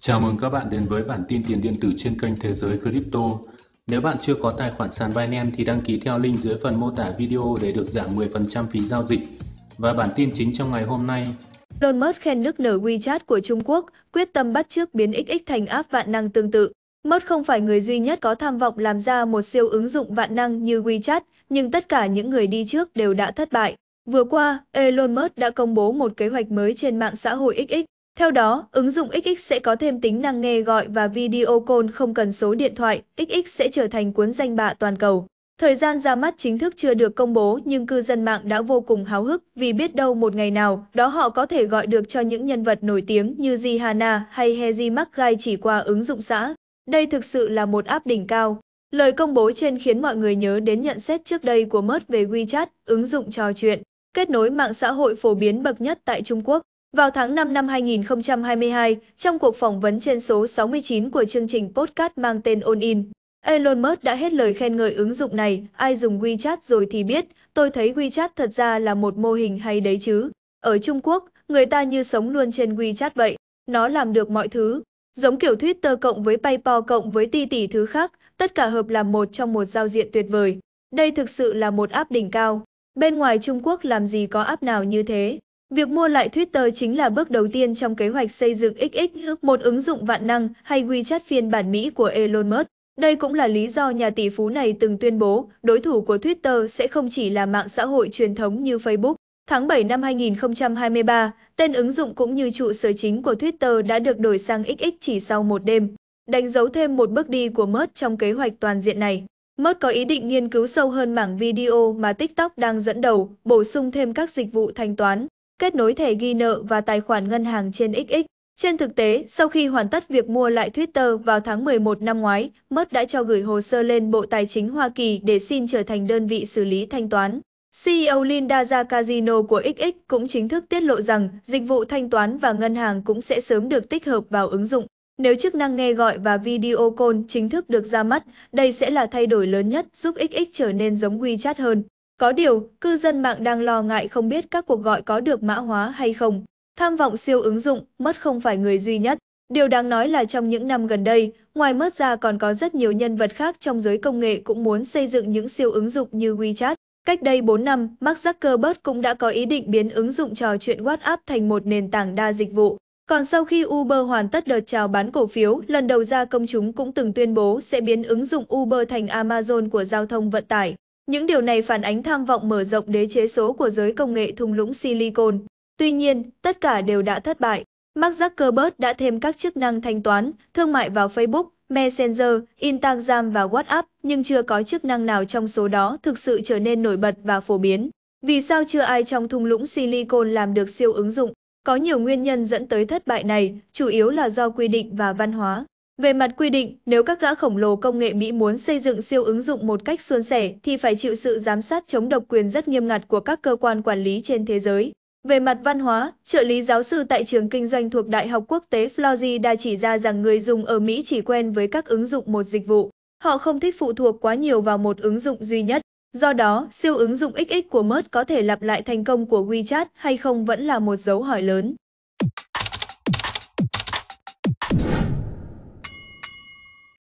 Chào mừng các bạn đến với bản tin tiền điện tử trên kênh Thế giới Crypto. Nếu bạn chưa có tài khoản sàn Binance thì đăng ký theo link dưới phần mô tả video để được giảm 10% phí giao dịch. Và bản tin chính trong ngày hôm nay. Elon Musk khen nước nở WeChat của Trung Quốc, quyết tâm bắt chước biến XX thành app vạn năng tương tự. Musk không phải người duy nhất có tham vọng làm ra một siêu ứng dụng vạn năng như WeChat, nhưng tất cả những người đi trước đều đã thất bại. Vừa qua, Elon Musk đã công bố một kế hoạch mới trên mạng xã hội XX theo đó, ứng dụng XX sẽ có thêm tính năng nghe gọi và video call không cần số điện thoại, XX sẽ trở thành cuốn danh bạ toàn cầu. Thời gian ra mắt chính thức chưa được công bố nhưng cư dân mạng đã vô cùng háo hức vì biết đâu một ngày nào đó họ có thể gọi được cho những nhân vật nổi tiếng như Rihanna hay Hezi Mackay chỉ qua ứng dụng xã. Đây thực sự là một áp đỉnh cao. Lời công bố trên khiến mọi người nhớ đến nhận xét trước đây của Mert về WeChat, ứng dụng trò chuyện, kết nối mạng xã hội phổ biến bậc nhất tại Trung Quốc. Vào tháng 5 năm 2022, trong cuộc phỏng vấn trên số 69 của chương trình podcast mang tên On In, Elon Musk đã hết lời khen ngợi ứng dụng này, ai dùng WeChat rồi thì biết, tôi thấy WeChat thật ra là một mô hình hay đấy chứ. Ở Trung Quốc, người ta như sống luôn trên WeChat vậy, nó làm được mọi thứ. Giống kiểu Twitter cộng với PayPal cộng với ti tỷ thứ khác, tất cả hợp làm một trong một giao diện tuyệt vời. Đây thực sự là một app đỉnh cao. Bên ngoài Trung Quốc làm gì có app nào như thế? Việc mua lại Twitter chính là bước đầu tiên trong kế hoạch xây dựng XX, một ứng dụng vạn năng hay WeChat phiên bản Mỹ của Elon Musk. Đây cũng là lý do nhà tỷ phú này từng tuyên bố đối thủ của Twitter sẽ không chỉ là mạng xã hội truyền thống như Facebook. Tháng 7 năm 2023, tên ứng dụng cũng như trụ sở chính của Twitter đã được đổi sang XX chỉ sau một đêm, đánh dấu thêm một bước đi của Musk trong kế hoạch toàn diện này. Musk có ý định nghiên cứu sâu hơn mảng video mà TikTok đang dẫn đầu, bổ sung thêm các dịch vụ thanh toán, kết nối thẻ ghi nợ và tài khoản ngân hàng trên XX. Trên thực tế, sau khi hoàn tất việc mua lại Twitter vào tháng 11 năm ngoái, Musk đã cho gửi hồ sơ lên Bộ Tài chính Hoa Kỳ để xin trở thành đơn vị xử lý thanh toán. CEO Linda Jacasino của XX cũng chính thức tiết lộ rằng dịch vụ thanh toán và ngân hàng cũng sẽ sớm được tích hợp vào ứng dụng. Nếu chức năng nghe gọi và video call chính thức được ra mắt, đây sẽ là thay đổi lớn nhất giúp XX trở nên giống WeChat hơn. Có điều, cư dân mạng đang lo ngại không biết các cuộc gọi có được mã hóa hay không. Tham vọng siêu ứng dụng, mất không phải người duy nhất. Điều đáng nói là trong những năm gần đây, ngoài mất ra còn có rất nhiều nhân vật khác trong giới công nghệ cũng muốn xây dựng những siêu ứng dụng như WeChat. Cách đây 4 năm, Mark Zuckerberg cũng đã có ý định biến ứng dụng trò chuyện WhatsApp thành một nền tảng đa dịch vụ. Còn sau khi Uber hoàn tất đợt chào bán cổ phiếu, lần đầu ra công chúng cũng từng tuyên bố sẽ biến ứng dụng Uber thành Amazon của giao thông vận tải. Những điều này phản ánh tham vọng mở rộng đế chế số của giới công nghệ thung lũng silicon. Tuy nhiên, tất cả đều đã thất bại. Mark Zuckerberg đã thêm các chức năng thanh toán, thương mại vào Facebook, Messenger, Instagram và WhatsApp, nhưng chưa có chức năng nào trong số đó thực sự trở nên nổi bật và phổ biến. Vì sao chưa ai trong thung lũng silicon làm được siêu ứng dụng? Có nhiều nguyên nhân dẫn tới thất bại này, chủ yếu là do quy định và văn hóa. Về mặt quy định, nếu các gã khổng lồ công nghệ Mỹ muốn xây dựng siêu ứng dụng một cách suôn sẻ thì phải chịu sự giám sát chống độc quyền rất nghiêm ngặt của các cơ quan quản lý trên thế giới. Về mặt văn hóa, trợ lý giáo sư tại trường kinh doanh thuộc Đại học Quốc tế Florida chỉ ra rằng người dùng ở Mỹ chỉ quen với các ứng dụng một dịch vụ. Họ không thích phụ thuộc quá nhiều vào một ứng dụng duy nhất. Do đó, siêu ứng dụng XX của Mert có thể lặp lại thành công của WeChat hay không vẫn là một dấu hỏi lớn.